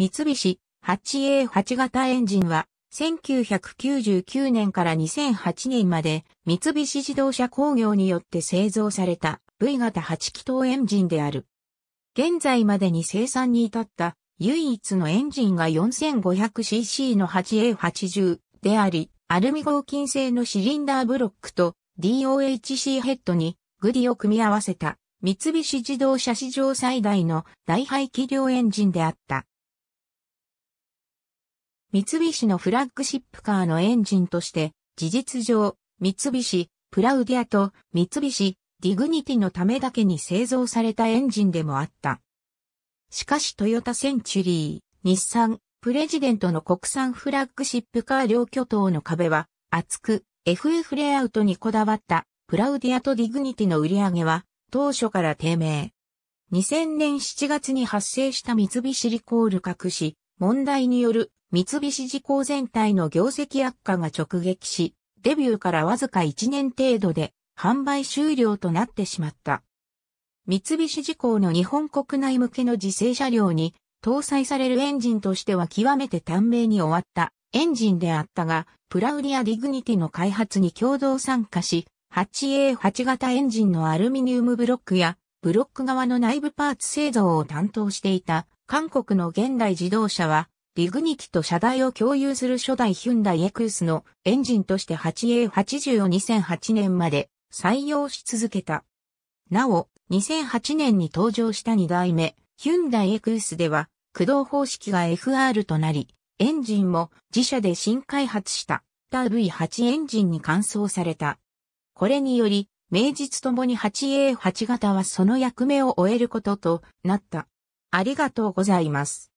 三菱 8A8 型エンジンは1999年から2008年まで三菱自動車工業によって製造された V 型8気筒エンジンである。現在までに生産に至った唯一のエンジンが 4500cc の 8A80 であり、アルミ合金製のシリンダーブロックと DOHC ヘッドにグディを組み合わせた三菱自動車史上最大の大排気量エンジンであった。三菱のフラッグシップカーのエンジンとして、事実上、三菱、プラウディアと三菱、ディグニティのためだけに製造されたエンジンでもあった。しかしトヨタセンチュリー、日産、プレジデントの国産フラッグシップカー両巨頭の壁は厚く FF レイアウトにこだわったプラウディアとディグニティの売り上げは当初から低迷。2000年7月に発生した三菱リコール隠し問題による三菱自項全体の業績悪化が直撃し、デビューからわずか1年程度で販売終了となってしまった。三菱自項の日本国内向けの自制車両に搭載されるエンジンとしては極めて短命に終わったエンジンであったが、プラウリア・ディグニティの開発に共同参加し、8A8 型エンジンのアルミニウムブロックやブロック側の内部パーツ製造を担当していた韓国の現代自動車はリグニ機と車台を共有する初代ヒュンダイエクースのエンジンとして 8A80 を2008年まで採用し続けた。なお、2008年に登場した2代目、ヒュンダイエクースでは、駆動方式が FR となり、エンジンも自社で新開発した RV8 エンジンに換装された。これにより、名実ともに 8A8 型はその役目を終えることとなった。ありがとうございます。